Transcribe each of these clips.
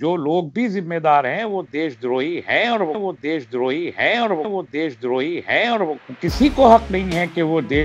जो लोग भी जिम्मेदार हैं वो देशद्रोही हैं और वो देशद्रोही हैं और वो देशद्रोही हैं और वो किसी को हक नहीं है कि वो दे,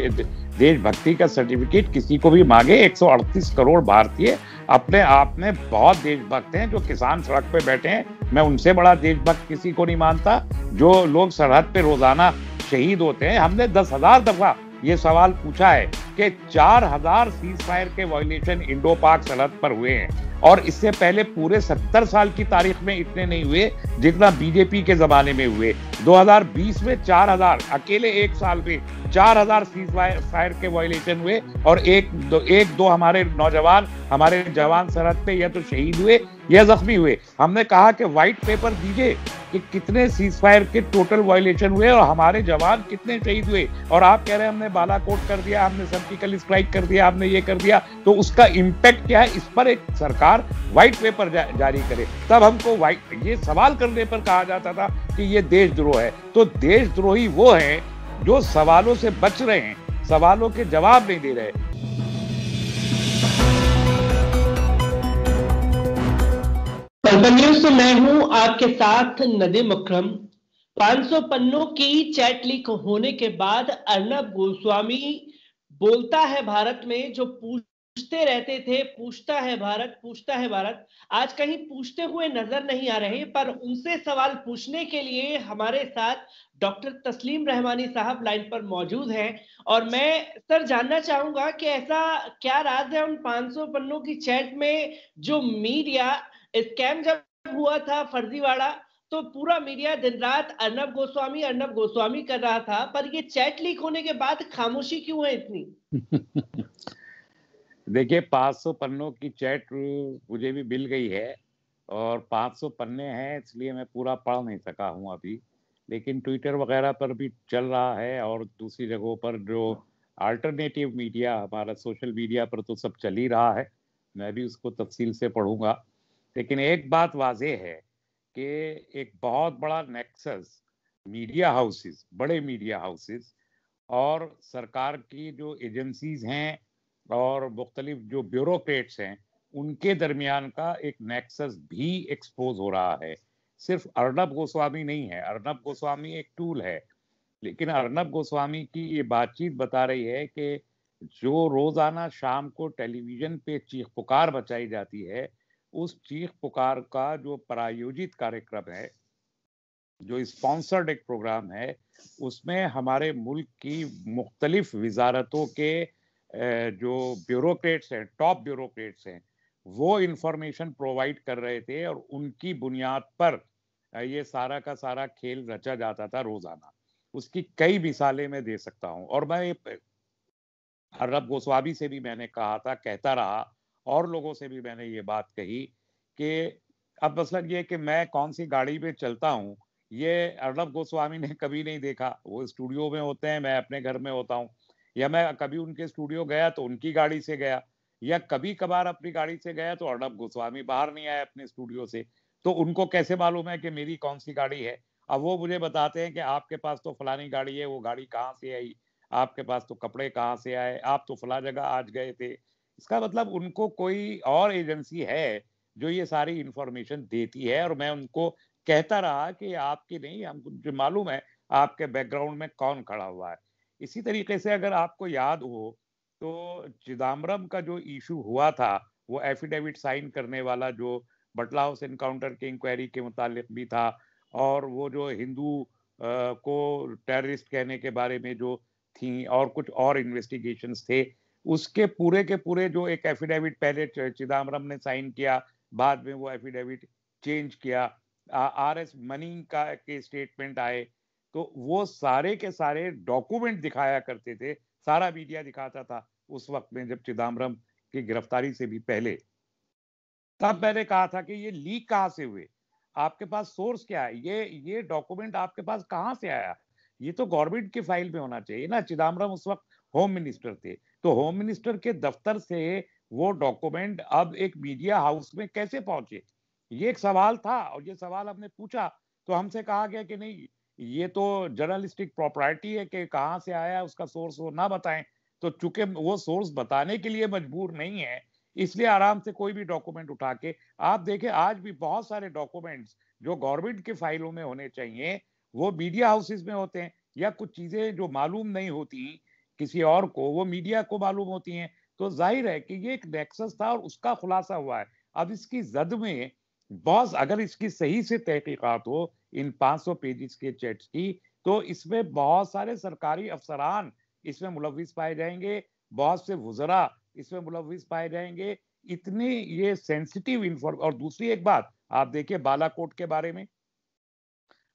देशभक्ति का सर्टिफिकेट किसी को भी मांगे 138 करोड़ भारतीय अपने आप में बहुत देशभक्त हैं जो किसान सड़क पे बैठे हैं मैं उनसे बड़ा देशभक्त किसी को नहीं मानता जो लोग सरहद पे रोजाना शहीद होते हैं हमने दस हजार दफा ये सवाल पूछा है कि चार हजार सीज फायर के वायलेशन इंडो पाक सरहद पर हुए हैं और इससे पहले पूरे सत्तर साल की तारीख में इतने नहीं हुए जितना बीजेपी के जमाने में हुए 2020 में 4000 अकेले एक साल में चार हजार सीज फायर के वायलेशन हुए और एक दो एक दो हमारे नौजवान हमारे जवान सरहद पे या तो शहीद हुए या जख्मी हुए हमने कहा कि व्हाइट पेपर दीजिए कि कितने सीज फायर के टोटल वायलेशन हुए और हमारे जवान कितने शहीद हुए और आप कह रहे हैं हमने बालाकोट कर दिया हमने सर्जिकल स्ट्राइक कर दिया हमने ये कर दिया तो उसका इम्पैक्ट क्या है इस पर एक सरकार व्हाइट पेपर जा, जारी करे तब हमको व्हाइट ये सवाल करने पर कहा जाता था कि ये देशद्रोह है तो देशद्रोही वो है जो सवालों से बच रहे हैं सवालों के जवाब नहीं दे रहे न्यूज से मैं हूं आपके साथ नदीम अक्रम 500 पन्नों की चैट लीक होने के बाद अर्नब गोस्वामी बोलता है भारत में जो पूछ पूछते रहते थे पूछता है भारत पूछता है भारत आज कहीं पूछते हुए नजर नहीं आ रहे पर उनसे सवाल पूछने के लिए हमारे साथ डॉक्टर तस्लीम रहमानी साहब लाइन पर मौजूद हैं और मैं सर जानना चाहूंगा कि ऐसा क्या राज है उन 500 पन्नों की चैट में जो मीडिया स्कैम जब हुआ था फर्जीवाड़ा तो पूरा मीडिया दिन रात अर्नब गोस्वामी अर्नब गोस्वामी कर रहा था पर ये चैट लीक होने के बाद खामोशी क्यों है इतनी देखिए 500 पन्नों की चैट मुझे भी मिल गई है और 500 पन्ने हैं इसलिए मैं पूरा पढ़ नहीं सका हूँ अभी लेकिन ट्विटर वगैरह पर भी चल रहा है और दूसरी जगहों पर जो अल्टरनेटिव मीडिया हमारा सोशल मीडिया पर तो सब चल ही रहा है मैं भी उसको तफसील से पढ़ूंगा लेकिन एक बात वाजे है कि एक बहुत बड़ा नेक्सस मीडिया हाउसेस बड़े मीडिया हाउसेस और सरकार की जो एजेंसीज हैं और मुख्तलिफ जो ब्यूरोक्रेट्स हैं उनके दरमियान का एक नेक्सस भी एक्सपोज हो रहा है सिर्फ अर्नब गोस्वामी नहीं है अर्नब गोस्वामी एक टूल है लेकिन अर्नब गोस्वामी की ये बातचीत बता रही है कि जो रोजाना शाम को टेलीविजन पे चीख पुकार बचाई जाती है उस चीख पुकार का जो प्रायोजित कार्यक्रम है जो स्पॉन्सर्ड एक प्रोग्राम है उसमें हमारे मुल्क की मुख्तलिफ वजारतों के जो ब्यूरोक्रेट्स हैं टॉप ब्यूरोक्रेट्स हैं वो इंफॉर्मेशन प्रोवाइड कर रहे थे और उनकी बुनियाद पर ये सारा का सारा खेल रचा जाता था रोजाना उसकी कई मिसालें मैं दे सकता हूँ और मैं अरब गोस्वामी से भी मैंने कहा था कहता रहा और लोगों से भी मैंने ये बात कही कि अब मसलन ये कि मैं कौन सी गाड़ी में चलता हूँ ये अरब गोस्वामी ने कभी नहीं देखा वो स्टूडियो में होते हैं मैं अपने घर में होता हूँ या मैं कभी उनके स्टूडियो गया तो उनकी गाड़ी से गया या कभी कभार अपनी गाड़ी से गया तो अर्णब गोस्वामी बाहर नहीं आए अपने स्टूडियो से तो उनको कैसे मालूम है कि मेरी कौन सी गाड़ी है अब वो मुझे बताते हैं कि आपके पास तो फलानी गाड़ी है वो गाड़ी कहाँ से आई आपके पास तो कपड़े कहाँ से आए आप तो फला जगह आज गए थे इसका मतलब उनको कोई और एजेंसी है जो ये सारी इंफॉर्मेशन देती है और मैं उनको कहता रहा कि आपकी नहीं हमको जो मालूम है आपके बैकग्राउंड में कौन खड़ा हुआ है इसी तरीके से अगर आपको याद हो तो चिदम्बरम का जो इशू हुआ था वो एफिडेविट साइन करने वाला जो बटला हाउस इनकाउंटर के इंक्वायरी के मुतालिक भी था और वो जो हिंदू को टेररिस्ट कहने के बारे में जो थी और कुछ और इन्वेस्टिगेशन थे उसके पूरे के पूरे जो एक एफिडेविट पहले चिदम्बरम ने साइन किया बाद में वो एफिडेविट चेंज किया आर एस मनी का के स्टेटमेंट आए तो वो सारे के सारे डॉक्यूमेंट दिखाया करते थे सारा मीडिया दिखाता था उस वक्त में जब चिदम्बरम की गिरफ्तारी से भी पहले तब मैंने कहा था कि ये लीक कहाँ से हुए आपके पास सोर्स क्या है ये ये डॉक्यूमेंट आपके पास कहाँ से आया ये तो गवर्नमेंट की फाइल में होना चाहिए ना चिदम्बरम उस वक्त होम मिनिस्टर थे तो होम मिनिस्टर के दफ्तर से वो डॉक्यूमेंट अब एक मीडिया हाउस में कैसे पहुंचे ये एक सवाल था और ये सवाल हमने पूछा तो हमसे कहा गया कि नहीं ये तो जर्नलिस्टिक प्रॉपर्टी है कि कहाँ से आया उसका सोर्स वो ना बताएं तो चूंकि वो सोर्स बताने के लिए मजबूर नहीं है इसलिए आराम से कोई भी डॉक्यूमेंट उठा के आप देखें आज भी बहुत सारे डॉक्यूमेंट्स जो गवर्नमेंट के फाइलों में होने चाहिए वो मीडिया हाउसेस में होते हैं या कुछ चीजें जो मालूम नहीं होती किसी और को वो मीडिया को मालूम होती हैं तो जाहिर है कि ये एक नेक्सस था और उसका खुलासा हुआ है अब इसकी जद में बहुत अगर इसकी सही से तहकीकत हो इन 500 पेजेस के चैट की तो इसमें बहुत सारे सरकारी अफसरान इसमें मुलविस पाए जाएंगे बहुत से वजरा इसमें मुलविस पाए जाएंगे इतनी ये सेंसिटिव इंफॉर्म और दूसरी एक बात आप देखिए बालाकोट के बारे में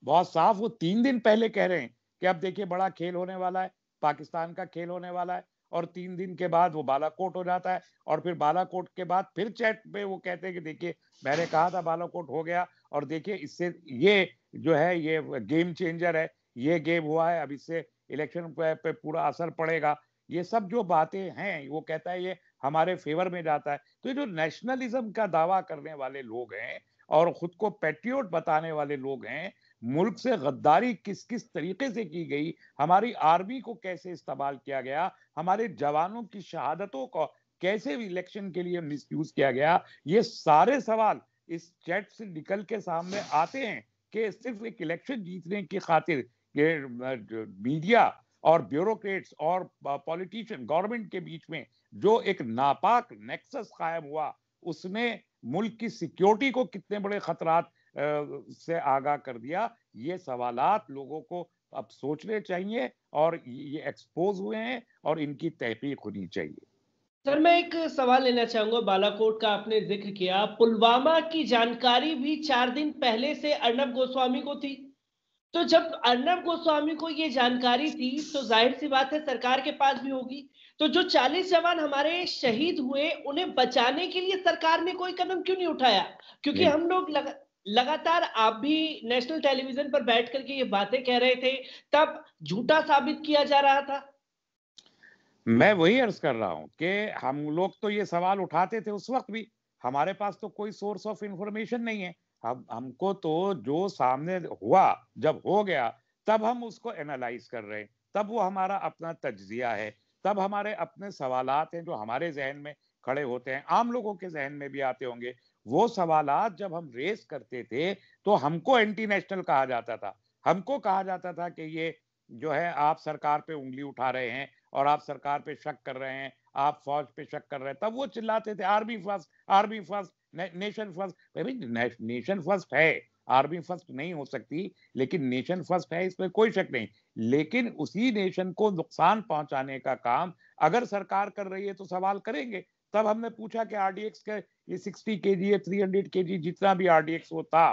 बहुत साफ वो तीन दिन पहले कह रहे हैं कि अब देखिए बड़ा खेल होने वाला है पाकिस्तान का खेल होने वाला है और तीन दिन के बाद वो बालाकोट हो जाता है और फिर बालाकोट के बाद फिर चैट पे वो कहते हैं कि देखिए मैंने कहा था बालाकोट हो गया और देखिए इससे ये जो है ये गेम चेंजर है ये गेम हुआ है अब इससे इलेक्शन पे पूरा असर पड़ेगा ये सब जो बातें हैं वो कहता है ये हमारे फेवर में जाता है तो ये जो नेशनलिज्म का दावा करने वाले लोग हैं और खुद को पेट्रियोट बताने वाले लोग हैं मुल्क से गद्दारी किस किस तरीके से की गई हमारी आर्मी को कैसे इस्तेमाल किया गया हमारे जवानों की शहादतों को कैसे इलेक्शन के लिए मिसयूज किया गया ये सारे सवाल इस चैट से निकल के सामने आते हैं कि सिर्फ एक इलेक्शन जीतने की खातिर ये मीडिया और ब्यूरोक्रेट्स और पॉलिटिशियन गवर्नमेंट के बीच में जो एक नापाक नेक्सस कायम हुआ उसने मुल्क की सिक्योरिटी को कितने बड़े खतरात से आगाह कर दिया ये सवालात लोगों को अब सोचने चाहिए और ये एक्सपोज हुए हैं और इनकी तहकीक होनी चाहिए सर मैं एक सवाल लेना चाहूंगा बालाकोट का आपने जिक्र किया पुलवामा की जानकारी भी चार दिन पहले से अर्नब गोस्वामी को थी तो जब अर्नब गोस्वामी को ये जानकारी थी तो जाहिर सी बात है सरकार के पास भी होगी तो जो 40 जवान हमारे शहीद हुए उन्हें बचाने के लिए सरकार ने कोई कदम क्यों नहीं उठाया क्योंकि हम लोग लग... लगातार आप भी नेशनल टेलीविजन पर बैठ करके ये बातें कह रहे थे तब झूठा साबित किया जा रहा था मैं वही अर्ज कर रहा हूं कि हम लोग तो ये सवाल उठाते थे उस वक्त भी हमारे पास तो कोई सोर्स ऑफ इंफॉर्मेशन नहीं है हम हमको तो जो सामने हुआ जब हो गया तब हम उसको एनालाइज कर रहे हैं तब वो हमारा अपना तजिया है तब हमारे अपने सवाल हैं जो हमारे जहन में खड़े होते हैं आम लोगों के जहन में भी आते होंगे वो सवाल जब हम रेस करते थे तो हमको एंटी नेशनल कहा जाता था हमको कहा जाता था कि ये जो है आप सरकार पे उंगली उठा रहे हैं और आप सरकार पे शक कर रहे हैं आप फौज पे शक कर रहे हैं तब वो चिल्लाते थे आर्मी फर्स्ट आर्मी फर्स्ट ने, नेशन फर्स्ट भाई नेशन फर्स्ट है आर्मी फर्स्ट नहीं हो सकती लेकिन नेशन फर्स्ट है इसमें कोई शक नहीं लेकिन उसी नेशन को नुकसान पहुंचाने का काम अगर सरकार कर रही है तो सवाल करेंगे तब हमने पूछा कि आरडीएक्स के ये 60 केजी या 300 केजी जितना भी आरडीएक्स होता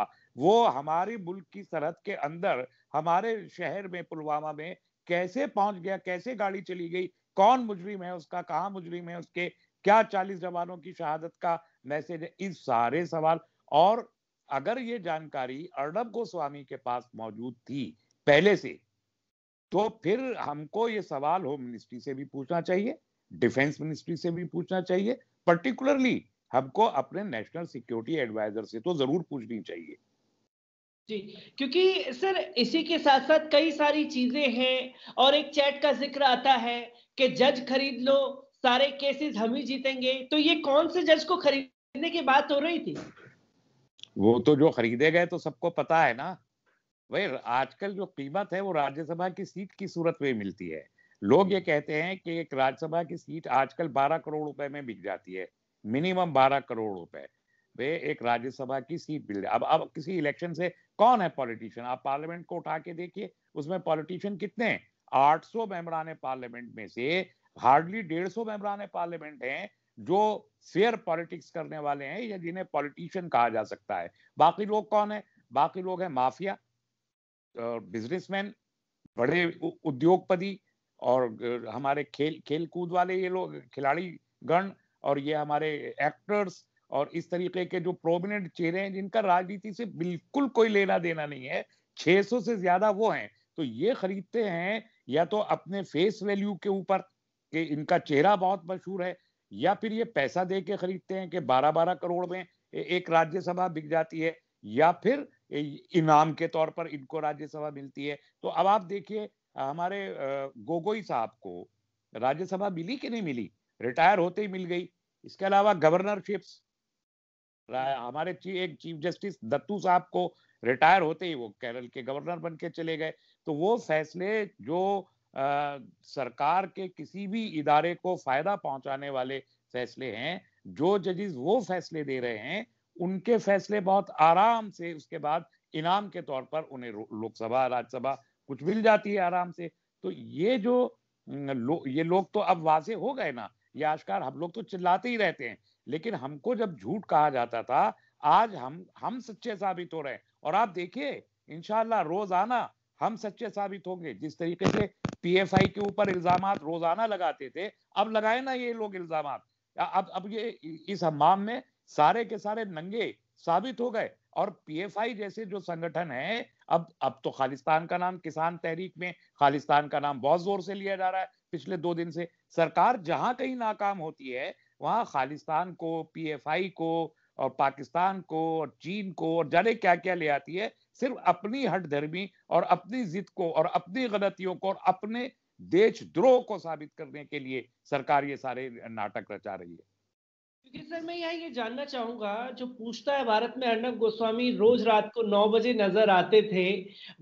वो हमारे मुल्क की सरहद के अंदर हमारे शहर में पुलवामा में कैसे पहुंच गया कैसे गाड़ी चली गई कौन मुजरिम है उसका कहा मुजरिम है उसके क्या चालीस जवानों की शहादत का मैसेज है इस सारे सवाल और अगर ये जानकारी अर्णब गोस्वामी के पास मौजूद थी पहले से तो फिर हमको ये सवाल होम मिनिस्ट्री से भी पूछना चाहिए डिफेंस मिनिस्ट्री से भी पूछना चाहिए पर्टिकुलरली हमको अपने नेशनल सिक्योरिटी एडवाइजर से तो जरूर पूछनी चाहिए जी क्योंकि सर इसी के साथ साथ कई सारी चीजें हैं और एक चैट का जिक्र आता है कि जज खरीद लो सारे केसेस हम ही जीतेंगे तो ये कौन से जज को खरीदने की बात हो रही थी वो तो जो खरीदे गए तो सबको पता है ना भाई आजकल जो कीमत है वो राज्यसभा की सीट की सूरत में मिलती है लोग ये कहते हैं कि एक राज्यसभा की सीट आजकल 12 करोड़ रुपए में बिक जाती है मिनिमम 12 करोड़ रुपए वे एक राज्यसभा की सीट मिल अब अब किसी इलेक्शन से कौन है पॉलिटिशियन आप पार्लियामेंट को उठा के देखिए उसमें पॉलिटिशियन कितने आठ सौ मेम्बरान पार्लियामेंट में से हार्डली सौ मेम्बरान पार्लियामेंट हैं जो फेयर पॉलिटिक्स करने वाले हैं या जिन्हें पॉलिटिशियन कहा जा सकता है बाकी लोग कौन है बाकी लोग हैं माफिया बिजनेसमैन बड़े उद्योगपति और हमारे खेल खेल कूद वाले ये लोग खिलाड़ी गण और ये हमारे एक्टर्स और इस तरीके के जो प्रोमिनेंट चेहरे हैं जिनका राजनीति से बिल्कुल कोई लेना देना नहीं है 600 से ज्यादा वो हैं तो ये खरीदते हैं या तो अपने फेस वैल्यू के ऊपर कि इनका चेहरा बहुत मशहूर है या फिर ये पैसा दे के खरीदते हैं कि बारह बारह करोड़ में एक राज्यसभा बिक जाती है या फिर इनाम के तौर पर इनको राज्यसभा मिलती है तो अब आप देखिए हमारे गोगोई साहब को राज्यसभा मिली कि नहीं मिली रिटायर होते ही मिल गई इसके अलावा गवर्नरशिप्स हमारे एक चीफ जस्टिस दत्तू साहब को रिटायर होते ही वो केरल के गवर्नर बन के चले गए तो वो फैसले जो आ, सरकार के किसी भी इदारे को फायदा पहुंचाने वाले फैसले हैं जो जजेस वो फैसले दे रहे हैं उनके फैसले बहुत आराम से उसके बाद इनाम के तौर पर उन्हें लोकसभा राज्यसभा कुछ मिल जाती है आराम से तो ये जो लो, ये लोग तो अब वाजे हो गए ना ये आजकल हम लोग तो चिल्लाते ही रहते हैं लेकिन हमको जब झूठ कहा जाता था आज हम हम सच्चे साबित हो रहे हैं और आप देखिए इनशाला रोजाना हम सच्चे साबित होंगे जिस तरीके से पीएफआई के ऊपर इल्जाम रोजाना लगाते थे अब लगाए ना ये लोग इल्जाम अब अब ये इस हमाम में सारे के सारे नंगे साबित हो गए और पीएफआई जैसे जो संगठन है अब अब तो खालिस्तान का नाम किसान तहरीक में खालिस्तान का नाम बहुत जोर से लिया जा रहा है पिछले दो दिन से सरकार जहां कहीं नाकाम होती है वहाँ खालिस्तान को पीएफआई को और पाकिस्तान को और चीन को और जाने क्या क्या ले आती है सिर्फ अपनी हट धर्मी और अपनी जिद को और अपनी गलतियों को और अपने देश द्रोह को साबित करने के लिए सरकार ये सारे नाटक रचा रही है क्योंकि सर मैं यहाँ ये जानना चाहूंगा जो पूछता है भारत में अर्णब गोस्वामी रोज रात को नौ बजे नजर आते थे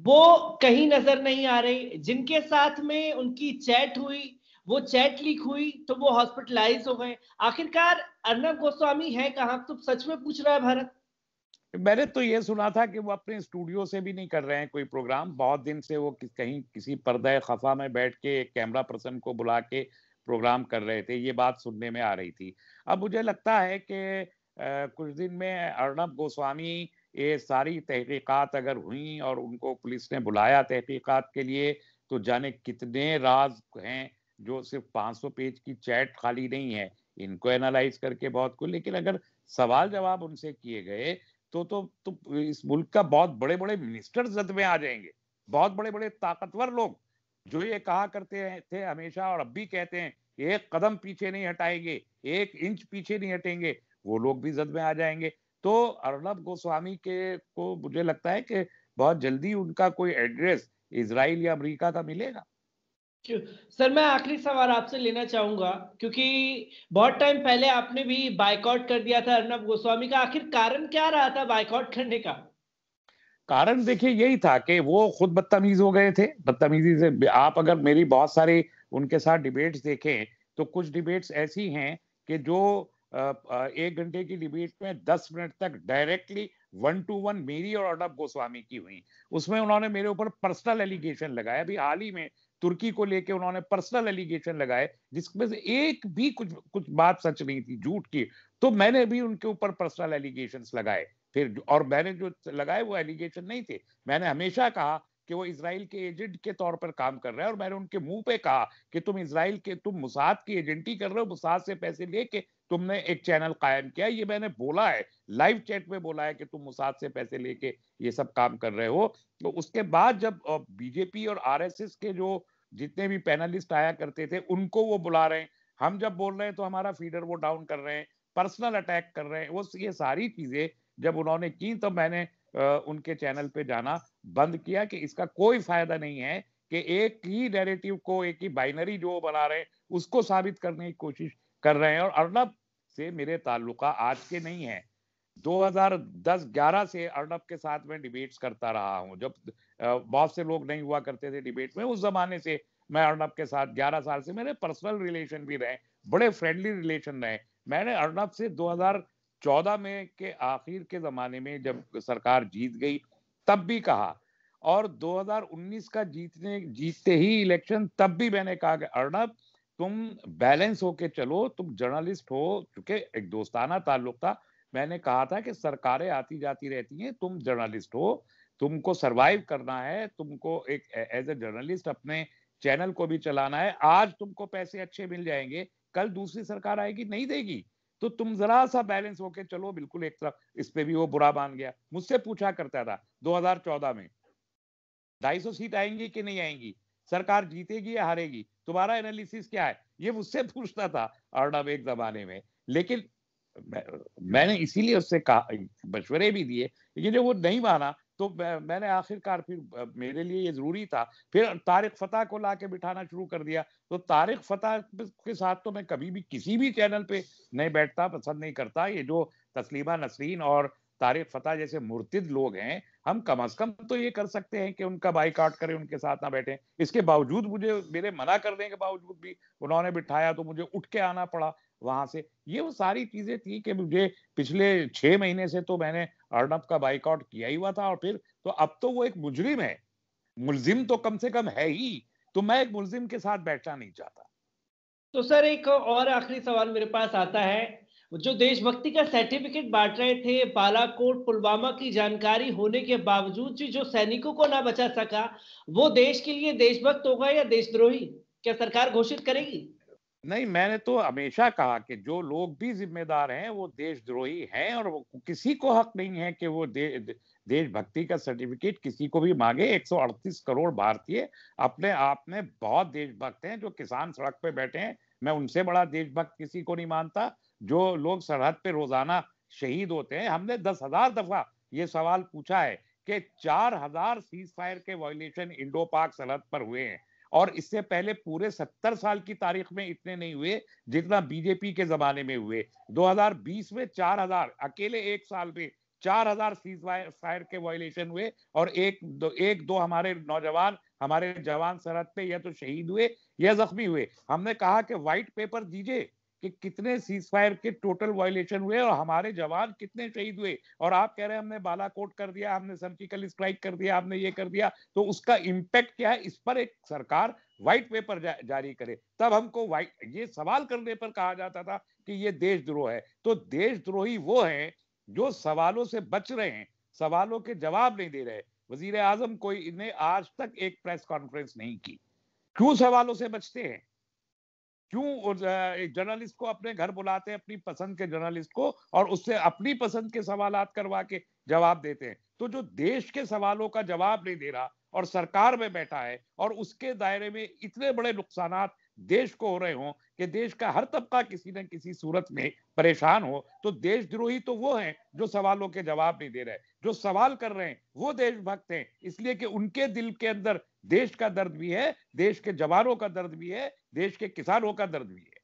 वो कहीं नजर नहीं आ रही जिनके साथ में उनकी चैट हुई वो चैट लीक हुई तो वो हॉस्पिटलाइज हो गए आखिरकार अर्नब गोस्वामी है कहा तो सच में पूछ रहा है भारत मैंने तो ये सुना था कि वो अपने स्टूडियो से भी नहीं कर रहे हैं कोई प्रोग्राम बहुत दिन से वो कि, कहीं किसी पर्दे खफा में बैठ के एक कैमरा पर्सन को बुला के प्रोग्राम कर रहे थे ये बात सुनने में आ रही थी अब मुझे लगता है कि कुछ दिन में अर्णब गोस्वामी ये सारी तहकीकात अगर हुई और उनको पुलिस ने बुलाया तहकीकात के लिए तो जाने कितने राज हैं जो सिर्फ 500 पेज की चैट खाली नहीं है इनको एनालाइज करके बहुत कुछ लेकिन अगर सवाल जवाब उनसे किए गए तो तो तो इस मुल्क का बहुत बड़े बड़े मिनिस्टर जद में आ जाएंगे बहुत बड़े बड़े ताकतवर लोग जो ये कहा करते थे हमेशा और अब भी कहते हैं एक कदम पीछे नहीं हटाएंगे एक इंच पीछे नहीं हटेंगे वो लोग भी जद में आ जाएंगे तो अर्णब गोस्वामी के को मुझे लगता है कि बहुत जल्दी उनका कोई एड्रेस इसराइल या अमेरिका का मिलेगा सर मैं आखिरी सवाल आपसे लेना चाहूंगा क्योंकि बहुत टाइम पहले आपने भी बाइकआउट कर दिया था अर्नब गोस्वामी का आखिर कारण क्या रहा था बाइकआउट करने का कारण देखिए यही था कि वो खुद बदतमीज हो गए थे बदतमीजी से आप अगर मेरी बहुत सारी उनके साथ डिबेट्स देखें तो कुछ डिबेट्स ऐसी हैं कि जो एक घंटे की डिबेट में दस मिनट तक डायरेक्टली वन टू वन मेरी और अर्णब गोस्वामी की हुई उसमें उन्होंने मेरे ऊपर पर्सनल एलिगेशन लगाया अभी हाल ही में तुर्की को लेके उन्होंने पर्सनल एलिगेशन लगाए जिसमें से एक भी कुछ कुछ बात सच नहीं थी झूठ की तो मैंने भी उनके ऊपर पर्सनल एलिगेशन लगाए फिर और मैंने जो लगाए वो एलिगेशन नहीं थे मैंने हमेशा कहा कि वो इसराइल के एजेंट के तौर पर काम कर रहे हैं और मैंने उनके मुंह पे कहा कि तुम इसराइल के तुम मुसाद की एजेंटी कर रहे हो मुसाद से पैसे लेके तुमने एक चैनल कायम किया ये मैंने बोला है लाइव चैट में बोला है कि तुम मुसाद से पैसे लेके ये सब काम कर रहे हो तो उसके बाद जब बीजेपी और आरएसएस के जो जितने भी पैनलिस्ट आया करते थे उनको वो बुला रहे हैं हम जब बोल रहे हैं तो हमारा फीडर वो डाउन कर रहे हैं पर्सनल अटैक कर रहे हैं वो ये सारी चीजें जब उन्होंने की तो मैंने उनके चैनल पे जाना बंद किया कि इसका कोई फायदा नहीं है कि एक ही डायरेटिव को एक ही बाइनरी जो बना रहे हैं उसको साबित करने की कोशिश कर रहे हैं और अर्नब से मेरे ताल्लुक आज के नहीं है 2010-11 से अर्नब के साथ मैं डिबेट्स करता रहा हूँ जब बहुत से लोग नहीं हुआ करते थे डिबेट में उस जमाने से मैं अर्नब के साथ 11 साल से मेरे पर्सनल रिलेशन भी रहे बड़े फ्रेंडली रिलेशन रहे मैंने अर्नब से 2014 में के आखिर के जमाने में जब सरकार जीत गई तब भी कहा और 2019 का जीतने जीतते ही इलेक्शन तब भी मैंने कहा कि अर्नब तुम बैलेंस होके चलो तुम जर्नलिस्ट हो चूंकि एक दोस्ताना ताल्लुक था मैंने कहा था कि सरकारें आती जाती रहती हैं तुम जर्नलिस्ट हो तुमको सरवाइव करना है तुमको एक एज ए जर्नलिस्ट अपने चैनल को भी चलाना है आज तुमको पैसे अच्छे मिल जाएंगे कल दूसरी सरकार आएगी नहीं देगी तो तुम जरा सा बैलेंस होके चलो बिल्कुल एक तरफ इस पे भी वो बुरा मान गया मुझसे पूछा करता था 2014 में 250 सीट आएंगी कि नहीं आएंगी सरकार जीतेगी या हारेगी तुम्हारा एनालिसिस क्या है ये मुझसे पूछता था अर्णब एक जमाने में लेकिन मैंने इसीलिए उससे कहा मशवरे भी दिए लेकिन जब वो नहीं माना तो मैंने आखिरकार फिर मेरे लिए ये जरूरी था फिर तारिक फतेह को ला के बिठाना शुरू कर दिया तो तारिक फतेह के साथ तो मैं कभी भी किसी भी चैनल पे नहीं बैठता पसंद नहीं करता ये जो तस्लीमा नसरीन और तारिक फतेह जैसे मुर्तिद लोग हैं हम कम अज कम तो ये कर सकते हैं कि उनका बाइकाट करें उनके साथ ना बैठे इसके बावजूद मुझे मेरे मना करने के बावजूद भी उन्होंने बिठाया तो मुझे उठ के आना पड़ा वहां से ये वो सारी चीजें थी कि मुझे पिछले छह महीने से तो मैंने अर्नब का बाइकआउट किया ही हुआ था और फिर तो अब तो वो एक मुजरिम है मुलजिम तो कम से कम है ही तो मैं एक मुलजिम के साथ बैठना नहीं चाहता तो सर एक और आखिरी सवाल मेरे पास आता है जो देशभक्ति का सर्टिफिकेट बांट रहे थे बालाकोट पुलवामा की जानकारी होने के बावजूद भी जो सैनिकों को ना बचा सका वो देश के लिए देशभक्त होगा या देशद्रोही क्या सरकार घोषित करेगी नहीं मैंने तो हमेशा कहा कि जो लोग भी जिम्मेदार हैं वो देशद्रोही हैं और किसी को हक नहीं है कि वो दे, देशभक्ति का सर्टिफिकेट किसी को भी मांगे 138 करोड़ भारतीय अपने आप में बहुत देशभक्त हैं जो किसान सड़क पे बैठे हैं मैं उनसे बड़ा देशभक्त किसी को नहीं मानता जो लोग सरहद पे रोजाना शहीद होते हैं हमने दस हजार दफा ये सवाल पूछा है कि चार हजार सीज फायर के वायोलेशन इंडो पाक सरहद पर हुए हैं और इससे पहले पूरे सत्तर साल की तारीख में इतने नहीं हुए जितना बीजेपी के जमाने में हुए 2020 में 4000 अकेले एक साल में 4000 हजार सीज फायर के वायोलेशन हुए और एक दो एक दो हमारे नौजवान हमारे जवान सरहद पे या तो शहीद हुए या जख्मी हुए हमने कहा कि व्हाइट पेपर दीजिए कि कितने सीज फायर के टोटल वायलेशन हुए और हमारे जवान कितने शहीद हुए और आप कह रहे हैं हमने बालाकोट कर दिया हमने सर्जिकल स्ट्राइक कर दिया हमने ये कर दिया तो उसका इम्पैक्ट क्या है इस पर एक सरकार व्हाइट पेपर जा, जारी करे तब हमको व्हाइट ये सवाल करने पर कहा जाता था कि ये देशद्रोह है तो देशद्रोही वो है जो सवालों से बच रहे हैं सवालों के जवाब नहीं दे रहे वजीर आजम कोई ने आज तक एक प्रेस कॉन्फ्रेंस नहीं की क्यों सवालों से बचते हैं क्यों एक जर्नलिस्ट को अपने घर बुलाते हैं अपनी पसंद के जर्नलिस्ट को और उससे अपनी पसंद के सवाल करवा के जवाब देते हैं तो जो देश के सवालों का जवाब नहीं दे रहा और सरकार में बैठा है और उसके दायरे में इतने बड़े नुकसान देश को हो रहे हों कि देश का हर तबका किसी न किसी सूरत में परेशान हो तो देशद्रोही तो वो हैं जो सवालों के जवाब नहीं दे रहे जो सवाल कर रहे हैं वो देशभक्त हैं इसलिए कि उनके दिल के अंदर देश का दर्द भी है देश के जवानों का दर्द भी है देश के किसानों का दर्द भी है